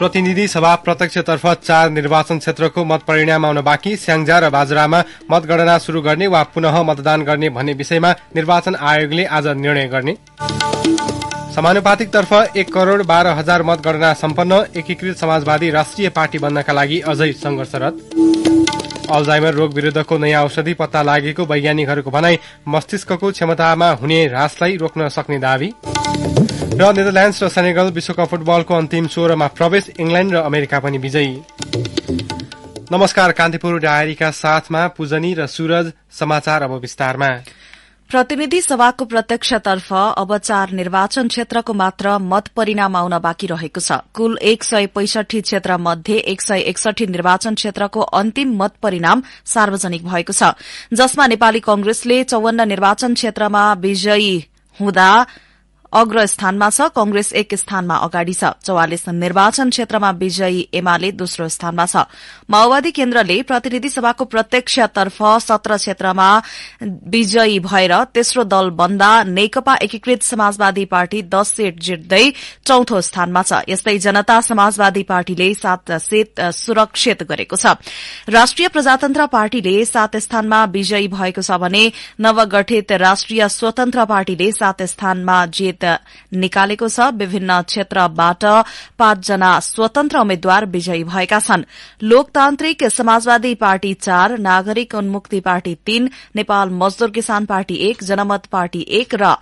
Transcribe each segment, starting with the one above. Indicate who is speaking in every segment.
Speaker 1: प्रतिनिधि सभा प्रत्यक्षतर्फ चार निर्वाचन क्षेत्रको मतपरिणाम आउन बाँकी स्याङ्जा र बाजुरामा मतगणना शुरू गर्ने वा पुनः मतदान गर्ने भन्ने विषयमा निर्वाचन आयोगले आज निर्णय गर्ने समानुपातिकतर्फ एक करोड़ बाह्र हजार मतगणना सम्पन्न एकीकृत समाजवादी राष्ट्रिय पार्टी बन्नका लागि अझै संघर्षरत अल्जाइमर रोग विरूद्धको नयाँ औषधि पत्ता लागेको वैज्ञानिकहरूको भनाई मस्तिष्कको क्षमतामा हुने ह्रासलाई रोक्न सक्ने दावी र नेदरल्याण्ड्स र सेनेगल विश्वकप फुटबलको अन्तिम सोह्रमा प्रवेश इङ्ल्याण्ड र अमेरिका पनि विजयी नमस्कार कान्तिपुर डायरीका साथमा पूजनी र सूरज समाचार अब विस्तारमा
Speaker 2: प्रतिनिधि सभाको प्रत्यक्षतर्फ अब चार निर्वाचन क्षेत्रको मात्र मत परिणाम आउन बाँकी रहेको छ कुल एक सय पैसठी क्षेत्र मध्ये एक सय एकसठी निर्वाचन क्षेत्रको अन्तिम मत परिणाम सार्वजनिक भएको छ जसमा नेपाली कंग्रेसले चौवन्न निर्वाचन क्षेत्रमा विजयी हुँदा अग्र स्थानमा छ कंग्रेस एक स्थानमा अगाडि छ चौवालिस निर्वाचन क्षेत्रमा विजयी एमाले दोस्रो स्थानमा छ माओवादी केन्द्रले प्रतिनिधि सभाको प्रत्यक्षतर्फ सत्र क्षेत्रमा विजयी भएर तेस्रो दल बन्दा नेकपा एकीकृत समाजवादी पार्टी दस सीट जित्दै चौथो स्थानमा छ यस्तै जनता समाजवादी पार्टीले सात सीट सुरक्षित गरेको छ राष्ट्रिय प्रजातन्त्र पार्टीले सात स्थानमा विजयी भएको छ भने नवगठित राष्ट्रिय स्वतन्त्र पार्टीले सात स्थानमा जित निकालेको छ विभिन्न क्षेत्रबाट पाँचजना स्वतन्त्र उम्मेद्वार विजयी भएका छन् लोकतान्त्रिक समाजवादी पार्टी चार नागरिक उन्मुक्ति पार्टी तीन नेपाल मजदूर किसान पार्टी एक जनमत पार्टी एक र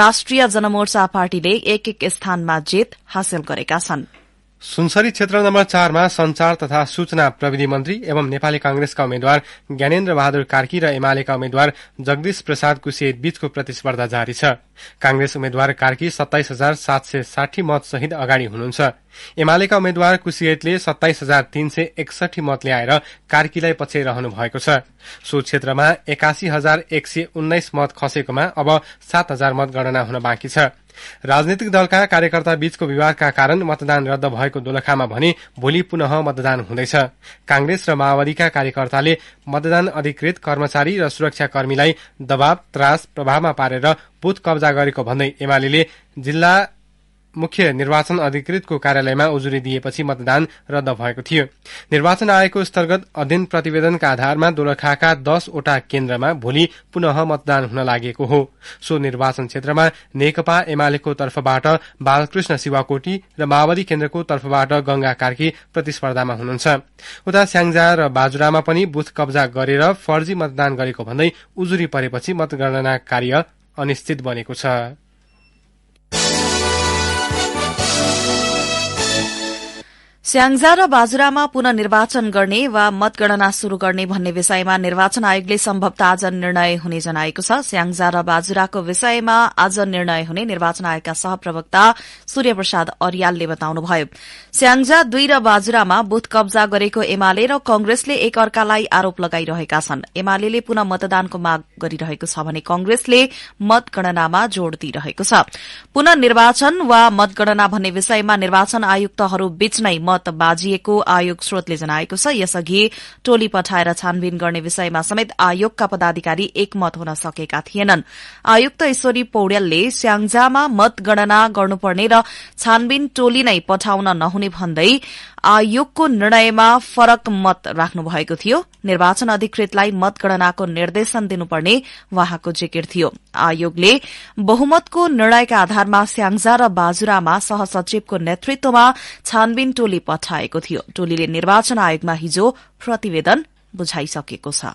Speaker 2: राष्ट्रिय जनमोर्चा पार्टीले एक एक स्थानमा जित हासिल गरेका छनृ
Speaker 1: सुनसरी क्षेत्र नम्बर चारमा संचार तथा सूचना प्रविधि मन्त्री एवं नेपाली कंग्रेसका उम्मेद्वार ज्ञानेन्द्र बहादुर कार्की र एमालेका उम्मेद्वार जगदीश प्रसाद कुशे बीचको प्रतिस्पर्धा जारी छ कांग्रेस उम्मेद्वार कार्की सत्ताइस हजार सात सय साठी मतसहित अगाडि हुनुहुन्छ एमालेका उम्मेद्वार कुसिएटले सत्ताइस हजार तीन सय एकसठी मत ल्याएर कार्कीलाई पछि रहनु भएको छ सो क्षेत्रमा एकासी हजार एक सय उन्नाइस मत खसेकोमा अब सात हजार मतगणना हुन बाँकी छ राजनीतिक दलका कार्यकर्ता बीचको विवादका कारण मतदान रद्द भएको दोलखामा भने भोलि पुनः मतदान हुँदैछ कांग्रेस र माओवादीका कार्यकर्ताले मतदान अधिकृत कर्मचारी र सुरक्षाकर्मीलाई दबाव त्रास प्रभावमा पारेर बुथ कब्जा गरेको भन्दै एमाले जिल्ला मुख्य निर्वाचन अधिकृतको कार्यालयमा उजुरी दिएपछि मतदान रद्द भएको थियो निर्वाचन आयोगको स्तरगत अध्ययन प्रतिवेदनका आधारमा दोलखाका दसवटा केन्द्रमा भोलि पुनः मतदान हुन लागेको हो सो निर्वाचन क्षेत्रमा नेकपा एमालेको तर्फबाट बालकृष्ण शिवाकोटी र माओवादी केन्द्रको तर्फबाट गंगा कार्की प्रतिस्पर्धामा हुनुहुन्छ उता स्याङजा र बाजुरामा पनि बुथ कब्जा गरेर फर्जी मतदान गरेको भन्दै उजुरी परेपछि मतगणना कार्य अनिश्चित बनेको छ
Speaker 2: स्याङजा र बाजुरामा पुनः निर्वाचन गर्ने वा मतगणना शुरू गर्ने भन्ने विषयमा निर्वाचन आयोगले सम्भवत आज निर्णय हुने जनाएको छ स्याङजा र बाजुराको विषयमा आज निर्णय हुने निर्वाचन आयोगका सहप्रवक्ता सूर्यप्रसाद अर्यालले बताउनुभयो स्याङजा दुई र बाजुरामा बुथ कब्जा गरेको एमाले र कंग्रेसले एक आरोप लगाइरहेका छन् एमाले पुनः मतदानको माग गरिरहेको छ भने कंग्रेसले मतगणनामा जोड़ दिइरहेको छ निर्वाचन वा मतगणना भन्ने विषयमा निर्वाचन आयुक्तहरू बीच नै मत बाजिएको आयोग स्रोतले जनाएको छ यसअघि टोली पठाएर छानबिन गर्ने विषयमा समेत आयोगका पदाधिकारी एकमत हुन सकेका थिएनन् आयुक्त ईश्वरी पौड्यालले स्याङजामा मतगणना गर्नुपर्ने र छानबिन टोली नै पठाउन नहुने भन्दै आयोगको निर्णयमा फरक मत राख्नु भएको थियो निर्वाचन अधिकृतलाई मतगणनाको निर्देशन दिनुपर्ने उहाँको जिकिर थियो आयोगले बहुमतको निर्णयका आधारमा स्याङजा र बाजुरामा सहसचिवको नेतृत्वमा छानबिन टोली पठाएको थियो टोलीले निर्वाचन आयोगमा हिजो प्रतिवेदन
Speaker 1: बुझाइसकेको छ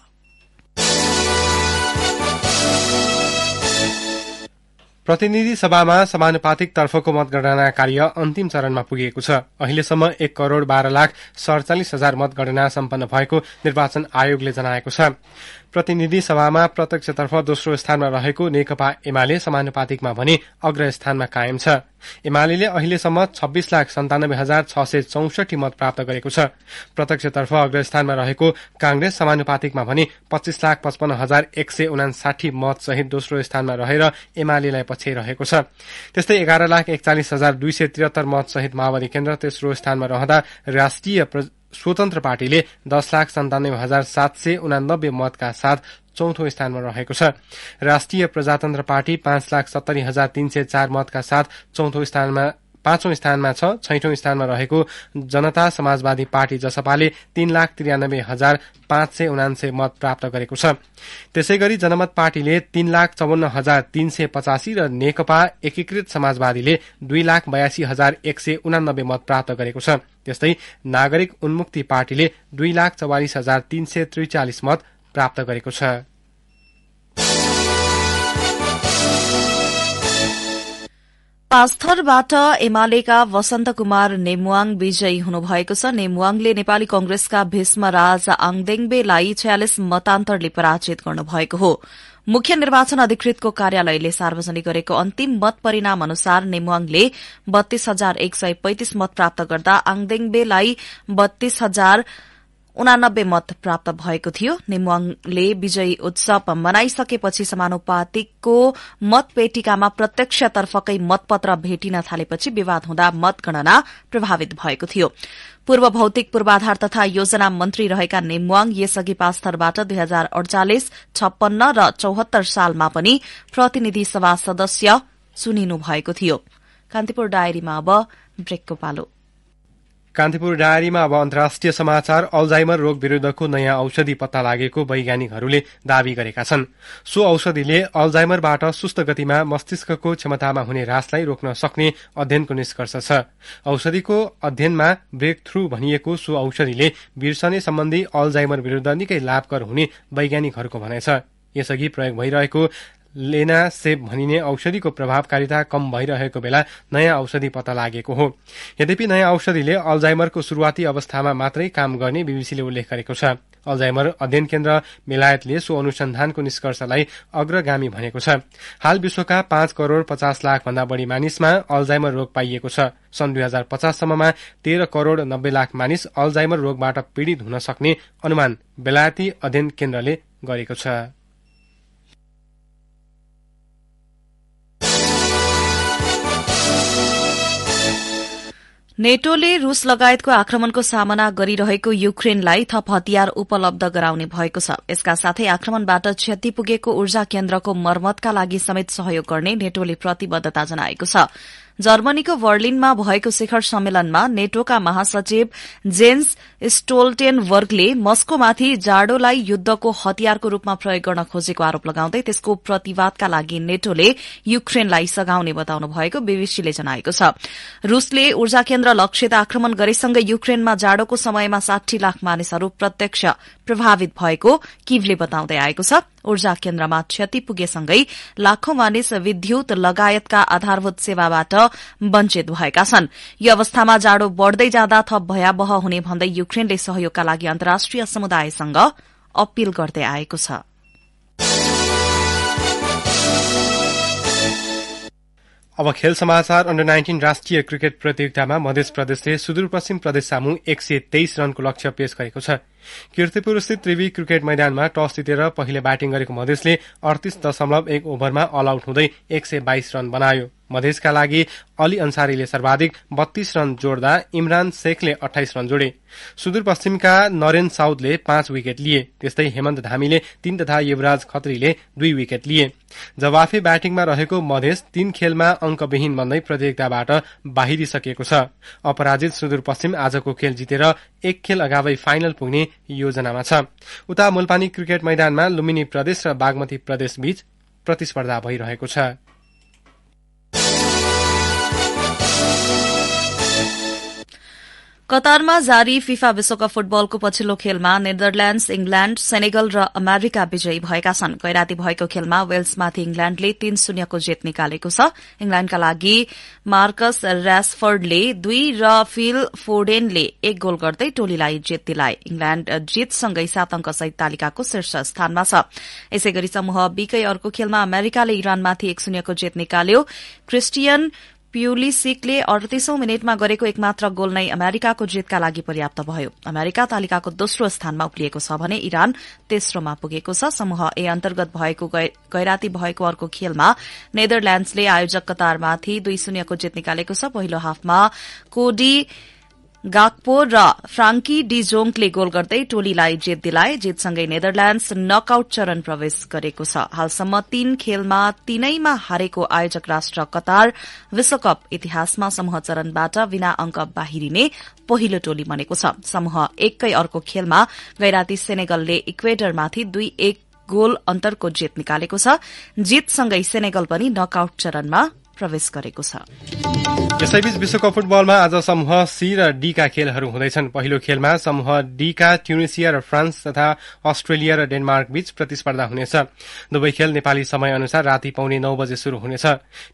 Speaker 1: प्रतिनिधि सभामा समानुपातिक तर्फको मतगणना कार्य अन्तिम चरणमा पुगेको छ अहिलेसम्म एक करोड़ बाह्र लाख सडचालिस हजार मतगणना सम्पन्न भएको निर्वाचन आयोगले जनाएको छ प्रतिनिधि सभामा प्रत्यक्षतर्फ दोस्रो स्थानमा रहेको नेकपा एमाले समानुपातिकमा भने अग्र स्थानमा कायम छ एमाले अहिलेसम्म छब्बीस लाख सन्तानब्बे हजार छ सय चौसठी मत प्राप्त गरेको छ प्रत्यक्षतर्फ अग्रस्थानमा रहेको कांग्रेस समानुपातिकमा भने पच्चीस लाख पचपन्न हजार एक सय उनासाठी मतसहित दोस्रो स्थानमा रहेर एमालेलाई पछि रहेको छ त्यस्तै एघार लाख एकचालिस हजार दुई सय त्रिहत्तर मतसहित माओवादी केन्द्र तेस्रो स्थानमा रहँदा राष्ट्रिय स्वतन्त्र पार्टीले दस लाख सन्तानब्बे हजार सात सय उनानब्बे मतका साथ चौथो स्थानमा रहेको छ राष्ट्रिय प्रजातन्त्र पार्टी पाँच लाख सत्तरी हजार तीन सय चार मतका साथ चौथो स्थानमा पाँचौं स्थानमा छ छैठौं स्थानमा रहेको जनता समाजवादी पार्टी जसपाले तीन लाख त्रियानब्बे हजार पाँच सय उनान्से मत प्राप्त गरेको छ त्यसै गरी जनमत पार्टीले तीन लाख चौवन्न हजार तीन सय पचासी र नेकपा एकीकृत समाजवादीले दुई लाख बयासी हजार एक सय उनानब्बे मत प्राप्त गरेको छ त्यस्तै नागरिक उन्मुक्ति पार्टीले दुई लाख चौवालिस हजार तीन सय त्रिचालिस मत प्राप्त गरेको छ
Speaker 2: पास्थरबाट एमालेका वसन्त कुमार नेमुवाङ विजयी हुनुभएको छ नेमुवाङले नेपाली कंग्रेसका भीष्म राज आङदेङबेलाई छयालिस मतान्तरले पराजित गर्नुभएको हो मुख्य निर्वाचन अधिकृतको कार्यालयले सार्वजनिक गरेको अन्तिम मत परिणाम अनुसार नेमुवाङले बत्तीस हजार एक सय पैंतिस मत प्राप्त गर्दा आङदेङबेलाई बत्तीस हजार उनानब्बे मत प्राप्त भएको थियो नेमवाङले विजयी उत्सव मनाइसकेपछि समानुपातिकको मतपेटिकामा प्रत्यक्षतर्फकै मतपत्र भेटिन थालेपछि विवाद हुँदा मतगणना प्रभावित भएको थियो पूर्व भौतिक पूर्वाधार तथा योजना मन्त्री रहेका नेमवाङ यसअघि थरबाट दुई हजार अडचालिस छप्पन्न र चौहत्तर सालमा पनि प्रतिनिधि सभा सदस्य चुनिनु भएको थियो कान्तिपुर डायरीमा अब
Speaker 1: ब्रेकको कान्तिपुर डायरीमा अब अन्तर्राष्ट्रिय समाचार अल्जाइमर रोग विरूद्धको नयाँ औषधि पत्ता लागेको वैज्ञानिकहरूले दावी गरेका छन् सो औषधिले अल्जाइमरबाट सुस्त गतिमा मस्तिष्कको क्षमतामा हुने ह्रासलाई रोक्न सक्ने अध्ययनको निष्कर्ष छ औषधिको अध्ययनमा ब्रेक थ्रू भनिएको सो औषधिले बिर्सने सम्बन्धी अल्जाइमर विरूद्ध निकै लाभकर हुने वैज्ञानिकहरूको भनाइ छ यसअघि प्रयोग भइरहेको लेना सेप भनिने औषधिको प्रभावकारिता कम भइरहेको बेला नयाँ औषधि पत्ता लागेको हो यद्यपि नयाँ औषधिले अल्जाइमरको सुरुवाती अवस्थामा मात्रै काम गर्ने बीबीसीले उल्लेख गरेको छ अल्जाइमर अध्ययन केन्द्र बेलायतले सो अनुसन्धानको निष्कर्षलाई अग्रगामी भनेको छ हाल विश्वका पाँच करोड़ पचास लाख भन्दा बढ़ी मानिसमा अल्जाइमर रोग पाइएको छ सन् दुई हजार पचाससम्ममा तेह्र करोड़ नब्बे लाख मानिस अल्जाइमर रोगबाट पीड़ित हुन सक्ने अनुमान बेलायती अध्ययन केन्द्रले गरेको छ
Speaker 2: नेटोले रूस लगायतको आक्रमणको सामना गरिरहेको युक्रेनलाई थप हतियार उपलब्ध गराउने भएको छ यसका साथै आक्रमणबाट क्षति पुगेको ऊर्जा केन्द्रको मरमतका लागि समेत सहयोग गर्ने नेटोले प्रतिबद्धता जनाएको छ जर्मनीको बर्लिनमा भएको शिखर सम्मेलनमा नेटोका महासचिव जेन्स स्टोल्टेन वर्गले मस्कोमाथि जाडोलाई युद्धको हतियारको रूपमा प्रयोग गर्न खोजेको आरोप लगाउँदै त्यसको प्रतिवादका लागि नेटोले युक्रेनलाई सघाउने बताउनु भएको बीबीसीले जनाएको छ रूसले ऊर्जा केन्द्र लक्षित आक्रमण गरेसँगै युक्रेनमा जाडोको समयमा साठी लाख मानिसहरू प्रत्यक्ष प्रभावित भएको किभले बताउँदै आएको छ ऊर्जा केन्द्रमा क्षति पुगेसँगै लाखौं मानिस विद्युत लगायतका आधारभूत सेवाबाट वञ्चित भएका छन् यो अवस्थामा जाडो बढ़दै जाँदा थप भयावह हुने भन्दै युक्रेनले सहयोगका लागि अन्तर्राष्ट्रिय
Speaker 1: समुदायसँग अपील गर्दै आएको छ अब खेल समाचार अन्डर नाइन्टिन राष्ट्रिय क्रिकेट प्रतियोगितामा मध्य प्रदेशले सुदूरपश्चिम प्रदेश सामु एक सय तेइस रनको लक्ष्य पेश गरेको छ किर्तिपुरस्थित त्रिवी क्रिकेट मैदानमा टस जितेर पहिले ब्याटिङ गरेको मधेसले अडतिस दशमलव एक ओभरमा अल आउट हुँदै एक सय बाइस रन बनायो मधेसका लागि अली अन्सारीले सर्वाधिक बत्तीस रन जोड्दा इमरान शेखले अठाइस रन जोडे सुदूरपश्चिमका नरेन साउदले पाँच विकेट लिए त्यस्तै हेमन्त धामीले तीन तथा युवराज खत्रीले दुई विकेट लिए जवाफे ब्याटिङमा रहेको मधेस तीन खेलमा अङ्कविहीन बन्दै प्रतियोगिताबाट बाहिरिसकेको छ अपराजित सुदूरपश्चिम आजको खेल जितेर एक खेल अगावै फाइनल पुग्ने योजनामा छ उता मुलपानी क्रिकेट मैदानमा लुम्बिनी प्रदेश र बागमती प्रदेशबीच प्रतिस्पर्धा भइरहेको छ
Speaker 2: कतारमा जारी फिफा विश्वकप फुटबलको पछिल्लो खेलमा नेदरल्याण्ड्स इङ्ल्याण्ड सेनेगल र अमेरिका विजयी भएका छन् गैराती भएको खेलमा वेल्समाथि इङ्ल्याण्डले तीन शून्यको जित निकालेको छ इंग्ल्याण्डका लागि मार्कस ऱ्यासफर्डले दुई र फिल फोर्डेनले एक गोल गर्दै टोलीलाई जित दिलाए इङ्ल्याण्ड जितसँगै सात सहित तालिकाको शीर्ष स्थानमा छ यसै गरी समूह बीकै अर्को खेलमा अमेरिकाले इरानमाथि एक शून्यको जित निकाल्यो क्रिस्टियन सिकले अडतिसौं मिनटमा गरेको एकमात्र गोल नै अमेरिकाको जितका लागि पर्याप्त भयो अमेरिका तालिकाको दोस्रो स्थानमा उक्लिएको छ भने इरान तेस्रोमा पुगेको छ समूह ए अन्तर्गत भएको गैराती भएको अर्को खेलमा नेदरल्याण्डसले आयोजक कतारमाथि दुई शून्यको जित निकालेको छ पहिलो हाफमा कोडी गाक्पो र फ्राङ्की डिजोङले गोल गर्दै टोलीलाई जित दिलाए जितसँगै नेदरल्याण्ड्स नकआउट चरण प्रवेश गरेको छ हालसम्म तीन खेलमा तीनैमा हारेको आयोजक राष्ट्र कतार विश्वकप इतिहासमा समूह चरणबाट बिना अंक बाहिरिने पहिलो टोली बनेको छ समूह एकै अर्को खेलमा गैराती सेनेगलले इक्वेडरमाथि दुई एक गोल अन्तरको जित निकालेको छ जितसँगै सेनेगल पनि नकआउट चरणमा प्रवेश गरेको छ
Speaker 1: यसैबीच विश्वकप फुटबलमा आज समूह सी र डी का खेलहरू हुँदैछन् पहिलो खेलमा समूह डी का ट्युनिसिया र फ्रान्स तथा अस्ट्रेलिया र डेनमार्क बीच प्रतिस्पर्धा हुनेछ दुवै खेल नेपाली समय अनुसार राति पाउने नौ बजे शुरू हुनेछ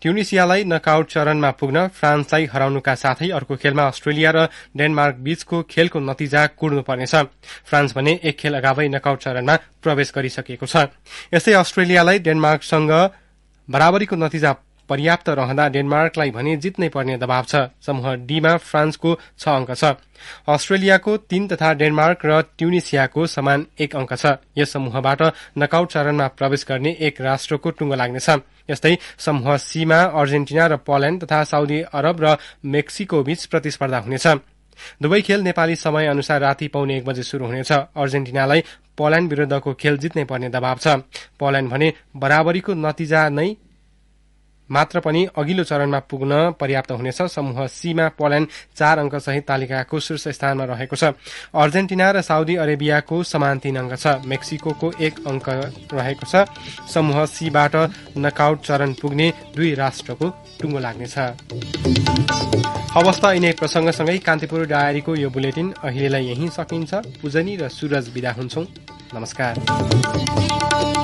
Speaker 1: ट्युनिसियालाई नकआउट चरणमा पुग्न फ्रान्सलाई हराउनुका साथै अर्को खेलमा अस्ट्रेलिया र डेनमार्क बीचको खेलको नतिजा कुर्नुपर्नेछ फ्रान्स भने एक खेल अगावै नकआउट चरणमा प्रवेश गरिसकेको छ यस्तै अस्ट्रेलियालाई डेनमार्कसँग बराबरीको नतिजा पर्याप्त रहँदा डेनमार्कलाई भने जित्नै पर्ने दबाव छ समूह डीमा फ्रान्सको छ अङ्क छ अस्ट्रेलियाको तीन तथा डेनमार्क र ट्युनिसियाको समान एक अङ्क छ यस समूहबाट नकआउट चरणमा प्रवेश गर्ने एक राष्ट्रको टुङ्गो लाग्नेछ यस्तै समूह सीमा अर्जेन्टिना र पोल्याण्ड तथा साउदी अरब र मेक्सिको बीच प्रतिस्पर्धा हुनेछ दुवै खेल नेपाली समय अनुसार राति पाउने एक बजे शुरू हुनेछ अर्जेन्टिनालाई पोल्याण्ड विरूद्धको खेल जित्नै पर्ने दबाव छ पोल्याण्ड भने बराबरीको नतिजा नै मात्र पनि अघिल्लो चरणमा पुग्न पर्याप्त हुनेछ समूह सीमा पोल्याण्ड चार अङ्कसहित तालिकाको शीर्ष स्थानमा रहेको छ अर्जेन्टिना र साउदी अरेबियाको समान तीन अंक छ मेक्सिको एक अङ्क रहेको छ समूह सीबाट नकआउट चरण पुग्ने दुई राष्ट्रको टुङ्गो लाग्नेछ अवस्था यिनै प्रसङ्गसँगै कान्तिपुर डायरीको यो बुलेटिन अहिलेलाई यहीँ सकिन्छ पूजनी र सूरज विदा हुन्छौँ नमस्कार